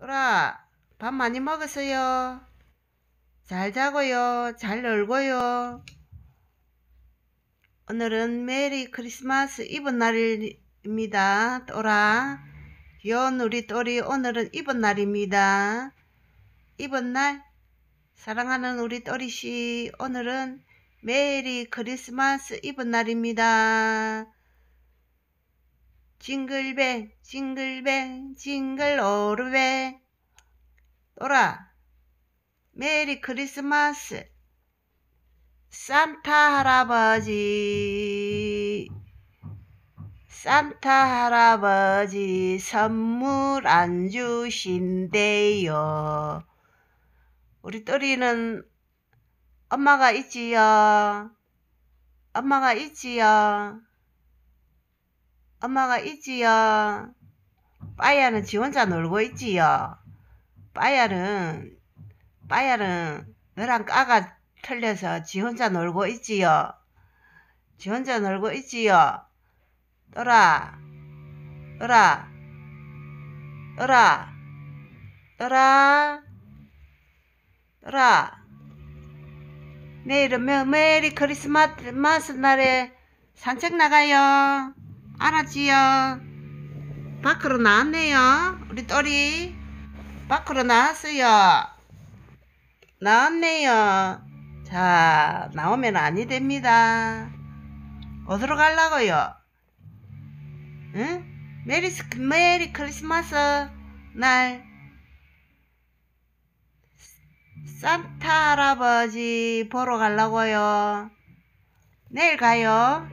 또라, 밥 많이 먹었어요. 잘 자고요. 잘 놀고요. 오늘은 메리 크리스마스 이번 날입니다. 또라. 귀여운 우리 또리 오늘은 이번 날입니다. 이번 날 사랑하는 우리 또리씨 오늘은 메리 크리스마스 이번 날입니다. 징글벨 징글벨 징글 오르베 또라 메리 크리스마스 산타 할아버지 산타 할아버지 선물 안 주신대요. 우리 또리는 엄마가 있지요. 엄마가 있지요. 엄마가 있지요. 빠야는 지 혼자 놀고 있지요. 빠야는, 빠야는 너랑 까가 틀려서 지 혼자 놀고 있지요. 지 혼자 놀고 있지요. 떠라, 떠라, 떠라, 떠라, 떠라. 내일은 메리 크리스마스 날에 산책 나가요. 알았지요? 밖으로 나왔네요. 우리 똘이 밖으로 나왔어요. 나왔네요. 자, 나오면 아니 됩니다. 어디로 가려고요 응? 메리, 스 메리 크리스마스 날. 산타 할아버지 보러 가려고요 내일 가요.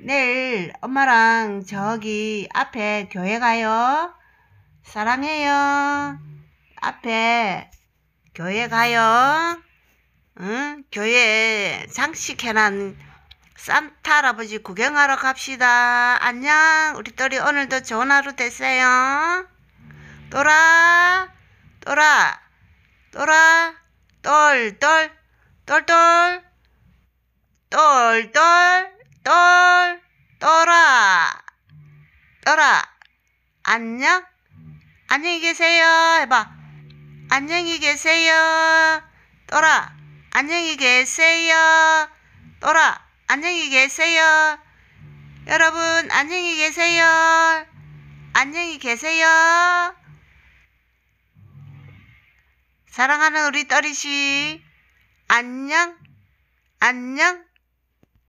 내일 엄마랑 저기 앞에 교회 가요. 사랑해요. 앞에 교회 가요. 응? 교회 장식해난 산타 할아버지 구경하러 갑시다. 안녕. 우리 딸이 오늘도 좋은 하루 되세요. 또라, 또라, 또라, 똘똘, 똘똘, 똘똘, 똘. 떠라 떠라 안녕 안녕히 계세요 해봐 안녕히 계세요 떠라 안녕히 계세요 떠라 안녕히 계세요 여러분 안녕히 계세요 안녕히 계세요 사랑하는 우리 떠리씨 안녕 안녕